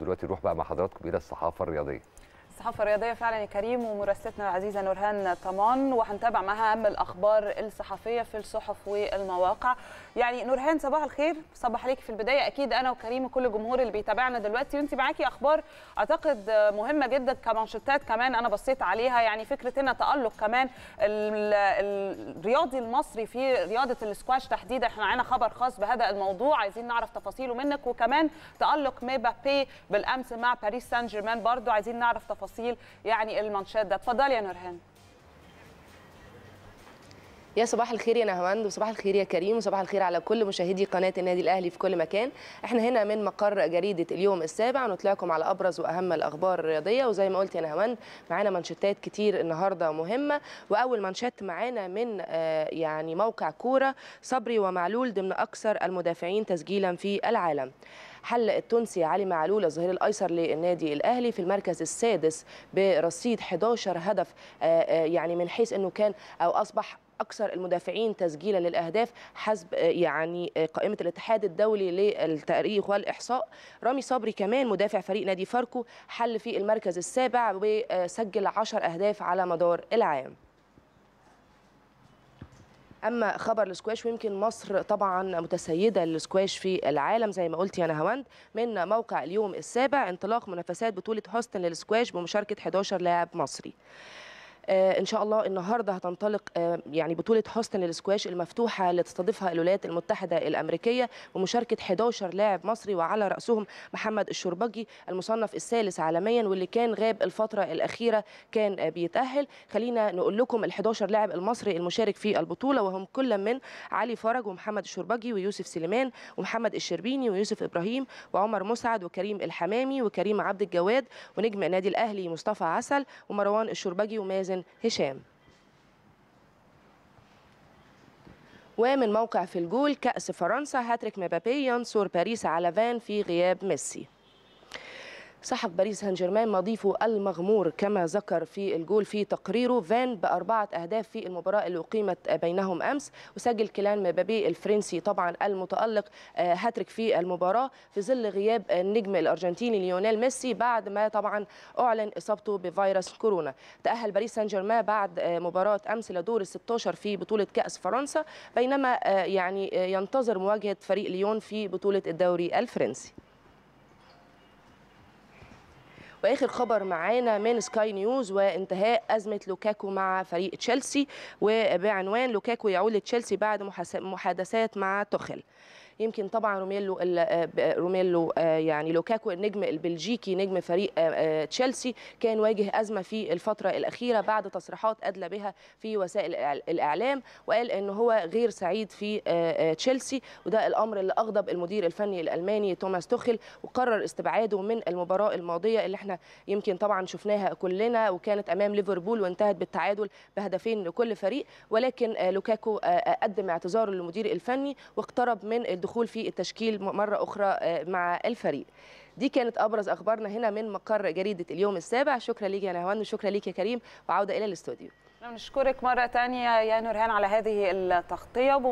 دلوقتي نروح بقى مع حضراتكم الى الصحافه الرياضيه الصحافه الرياضيه فعلا يا كريم ومراسلتنا العزيزه نورهان طمان وهنتابع معها اهم الاخبار الصحفيه في الصحف والمواقع يعني نورهان صباح الخير صباح عليك في البدايه اكيد انا وكريم وكل الجمهور اللي بيتابعنا دلوقتي وانت معاكي اخبار اعتقد مهمه جدا كمانشيتات كمان انا بصيت عليها يعني فكره هنا تالق كمان الرياضي المصري في رياضه السكواش تحديدا احنا معانا خبر خاص بهذا الموضوع عايزين نعرف تفاصيله منك وكمان تالق ميبابي بالامس مع باريس سان جيرمان برضو عايزين نعرف تفاصيله تفاصيل يعني المنشات ده تفضلي يا نورهان يا صباح الخير يا نهاوند وصباح الخير يا كريم وصباح الخير على كل مشاهدي قناه النادي الاهلي في كل مكان احنا هنا من مقر جريده اليوم السابع نطلعكم على ابرز واهم الاخبار الرياضيه وزي ما قلت يا نهاوند معانا منشتات كتير النهارده مهمه واول منشات معانا من آه، يعني موقع كوره صبري ومعلول ضمن اكثر المدافعين تسجيلا في العالم حل التونسي علي معلول الظهير الايسر للنادي الاهلي في المركز السادس برصيد 11 هدف آه، آه، يعني من حيث انه كان او اصبح اكثر المدافعين تسجيلا للاهداف حسب آه، يعني آه، قائمه الاتحاد الدولي للتاريخ والاحصاء رامي صبري كمان مدافع فريق نادي فاركو حل في المركز السابع وسجل 10 اهداف على مدار العام اما خبر السكواش ويمكن مصر طبعا متسيده للسكواش في العالم زي ما قلت يا نهاوند من موقع اليوم السابع انطلاق منافسات بطوله هوستن للسكواش بمشاركه 11 لاعب مصري آه، ان شاء الله النهارده هتنطلق آه، يعني بطوله هوستن للسكواش المفتوحه اللي تستضيفها الولايات المتحده الامريكيه بمشاركه 11 لاعب مصري وعلى راسهم محمد الشربجي المصنف الثالث عالميا واللي كان غاب الفتره الاخيره كان آه، بيتاهل خلينا نقول لكم ال 11 لاعب المصري المشارك في البطوله وهم كل من علي فرج ومحمد الشربجي ويوسف سليمان ومحمد الشربيني ويوسف ابراهيم وعمر مسعد وكريم الحمامي وكريم عبد الجواد ونجم نادي الاهلي مصطفى عسل ومروان الشربجي ومازن الكابتن هشام ومن موقع في الجول كأس فرنسا هاتريك مبابي ينصر باريس على فان في غياب ميسي سحق باريس سان جيرمان مضيفه المغمور كما ذكر في الجول في تقريره فان بأربعة أهداف في المباراة اللي أقيمت بينهم أمس وسجل كيلان مبابي الفرنسي طبعا المتألق آه، هاتريك في المباراة في ظل غياب النجم الأرجنتيني ليونيل ميسي بعد ما طبعا أعلن إصابته بفيروس كورونا تأهل باريس سان جيرمان بعد آه، مباراة أمس لدور ال 16 في بطولة كأس فرنسا بينما آه، يعني ينتظر مواجهة فريق ليون في بطولة الدوري الفرنسي واخر خبر معانا من سكاي نيوز وانتهاء ازمه لوكاكو مع فريق تشيلسي وبعنوان لوكاكو يعود لتشيلسي بعد محادثات مع توخيل يمكن طبعا روميلو آه، آه، روميلو آه، يعني لوكاكو النجم البلجيكي نجم فريق تشيلسي كان واجه ازمه في الفتره الاخيره بعد تصريحات ادلى بها في وسائل الاعلام وقال ان هو غير سعيد في تشيلسي وده الامر اللي اغضب المدير الفني الالماني توماس توخل وقرر استبعاده من المباراه الماضيه اللي احنا يمكن طبعا شفناها كلنا وكانت امام ليفربول وانتهت بالتعادل بهدفين لكل فريق ولكن لوكاكو قدم اعتذاره للمدير الفني واقترب من الدخول الدخول في التشكيل مرة أخرى آه، مع الفريق دي كانت أبرز أخبارنا هنا من مقر جريدة اليوم السابع شكرا ليك يا نهوان وشكرا ليك يا كريم وعودة إلى الاستوديو نشكرك مرة تانية يا نورهان على هذه التغطية